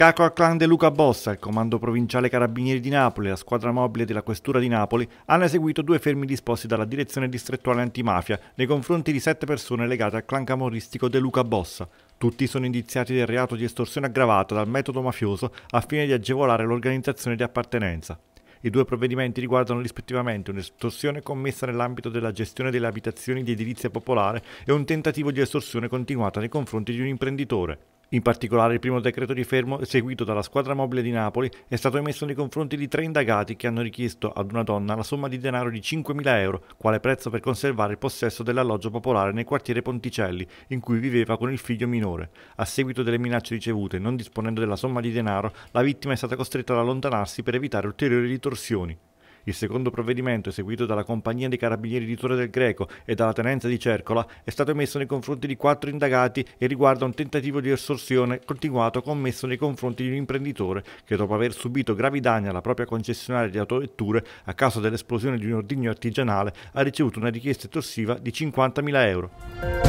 Scacco al clan De Luca Bossa, il comando provinciale Carabinieri di Napoli e la squadra mobile della Questura di Napoli hanno eseguito due fermi disposti dalla direzione distrettuale antimafia nei confronti di sette persone legate al clan camorristico De Luca Bossa. Tutti sono indiziati del reato di estorsione aggravata dal metodo mafioso a fine di agevolare l'organizzazione di appartenenza. I due provvedimenti riguardano rispettivamente un'estorsione commessa nell'ambito della gestione delle abitazioni di edilizia popolare e un tentativo di estorsione continuata nei confronti di un imprenditore. In particolare il primo decreto di fermo eseguito dalla squadra mobile di Napoli è stato emesso nei confronti di tre indagati che hanno richiesto ad una donna la somma di denaro di 5.000 euro quale prezzo per conservare il possesso dell'alloggio popolare nel quartiere Ponticelli in cui viveva con il figlio minore. A seguito delle minacce ricevute non disponendo della somma di denaro la vittima è stata costretta ad allontanarsi per evitare ulteriori ritorsioni. Il secondo provvedimento, eseguito dalla Compagnia dei Carabinieri di Torre del Greco e dalla Tenenza di Cercola, è stato emesso nei confronti di quattro indagati e riguarda un tentativo di estorsione continuato commesso nei confronti di un imprenditore che, dopo aver subito gravi danni alla propria concessionaria di autovetture a causa dell'esplosione di un ordigno artigianale, ha ricevuto una richiesta estorsiva di 50.000 euro.